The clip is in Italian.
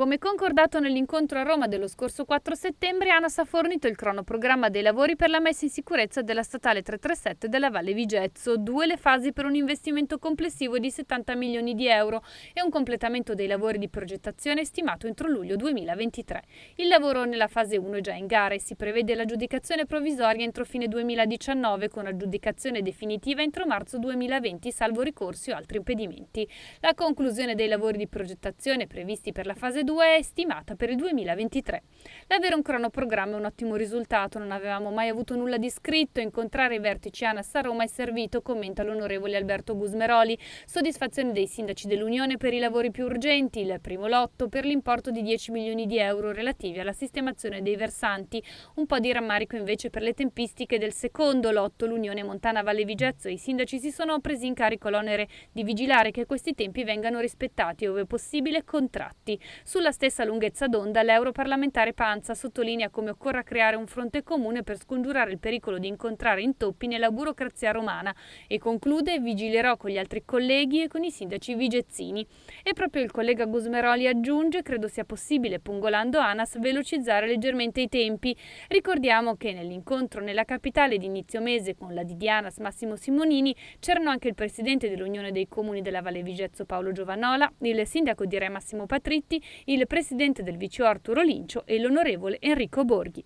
Come concordato nell'incontro a Roma dello scorso 4 settembre, ANAS ha fornito il cronoprogramma dei lavori per la messa in sicurezza della statale 337 della Valle Vigezzo, due le fasi per un investimento complessivo di 70 milioni di euro e un completamento dei lavori di progettazione stimato entro luglio 2023. Il lavoro nella fase 1 è già in gara e si prevede l'aggiudicazione provvisoria entro fine 2019 con aggiudicazione definitiva entro marzo 2020 salvo ricorsi o altri impedimenti. La conclusione dei lavori di progettazione previsti per la fase 2 2 stimata per il 2023. L'avere un cronoprogramma è un ottimo risultato, non avevamo mai avuto nulla di scritto, incontrare i vertici ANAS a Roma è servito, commenta l'onorevole Alberto Gusmeroli, soddisfazione dei sindaci dell'Unione per i lavori più urgenti, il primo lotto per l'importo di 10 milioni di euro relativi alla sistemazione dei versanti, un po' di rammarico invece per le tempistiche del secondo lotto, l'Unione Montana Valle Vigezzo e i sindaci si sono presi in carico l'onere di vigilare che questi tempi vengano rispettati e, ove possibile, contratti. Sulla stessa lunghezza d'onda l'europarlamentare Panza sottolinea come occorra creare un fronte comune per scongiurare il pericolo di incontrare intoppi nella burocrazia romana e conclude vigilerò con gli altri colleghi e con i sindaci vigezzini. E proprio il collega Gusmeroli aggiunge credo sia possibile pungolando ANAS velocizzare leggermente i tempi. Ricordiamo che nell'incontro nella capitale di inizio mese con la Didianas Massimo Simonini c'erano anche il presidente dell'Unione dei Comuni della Valle Vigezzo Paolo Giovanola, il sindaco di Re Massimo Patritti il presidente del VCO Arturo Lincio e l'onorevole Enrico Borghi.